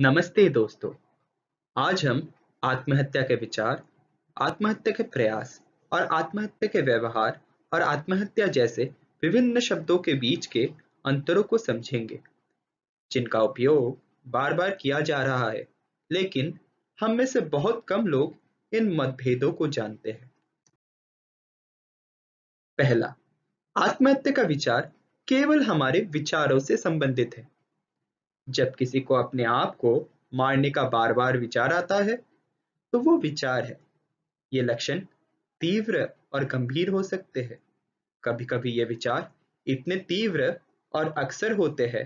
नमस्ते दोस्तों आज हम आत्महत्या के विचार आत्महत्या के प्रयास और आत्महत्या के व्यवहार और आत्महत्या जैसे विभिन्न शब्दों के बीच के अंतरों को समझेंगे जिनका उपयोग बार बार किया जा रहा है लेकिन हम में से बहुत कम लोग इन मतभेदों को जानते हैं पहला आत्महत्या का विचार केवल हमारे विचारों से संबंधित है जब किसी को अपने आप को मारने का बार बार विचार आता है तो वो विचार है ये लक्षण तीव्र और गंभीर हो सकते हैं कभी कभी ये विचार इतने तीव्र और अक्सर होते हैं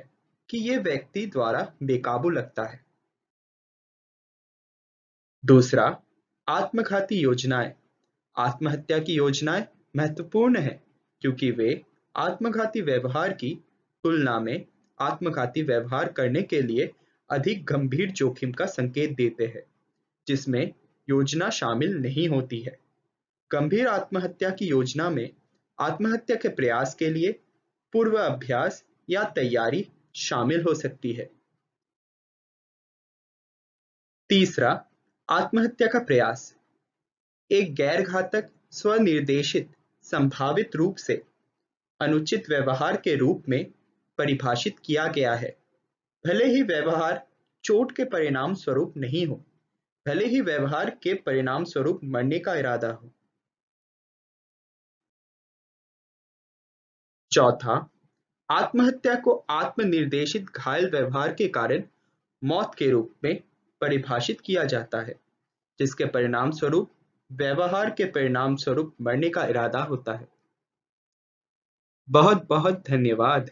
कि ये व्यक्ति द्वारा बेकाबू लगता है दूसरा आत्मघाती योजनाएं आत्महत्या की योजनाएं महत्वपूर्ण है क्योंकि वे आत्मघाती व्यवहार की तुलना में आत्मघाती व्यवहार करने के लिए अधिक गंभीर जोखिम का संकेत देते हैं जिसमें योजना शामिल नहीं होती है गंभीर आत्महत्या की योजना में आत्महत्या के प्रयास के लिए पूर्व अभ्यास या तैयारी शामिल हो सकती है तीसरा आत्महत्या का प्रयास एक गैर घातक स्वनिर्देशित संभावित रूप से अनुचित व्यवहार के रूप में परिभाषित किया गया है भले ही व्यवहार चोट के परिणाम स्वरूप नहीं हो भले ही व्यवहार के परिणाम स्वरूप मरने का इरादा हो चौथा आत्महत्या को आत्मनिर्देशित घायल व्यवहार के कारण मौत के रूप में परिभाषित किया जाता है जिसके परिणाम स्वरूप व्यवहार के परिणाम स्वरूप मरने का इरादा होता है बहुत बहुत धन्यवाद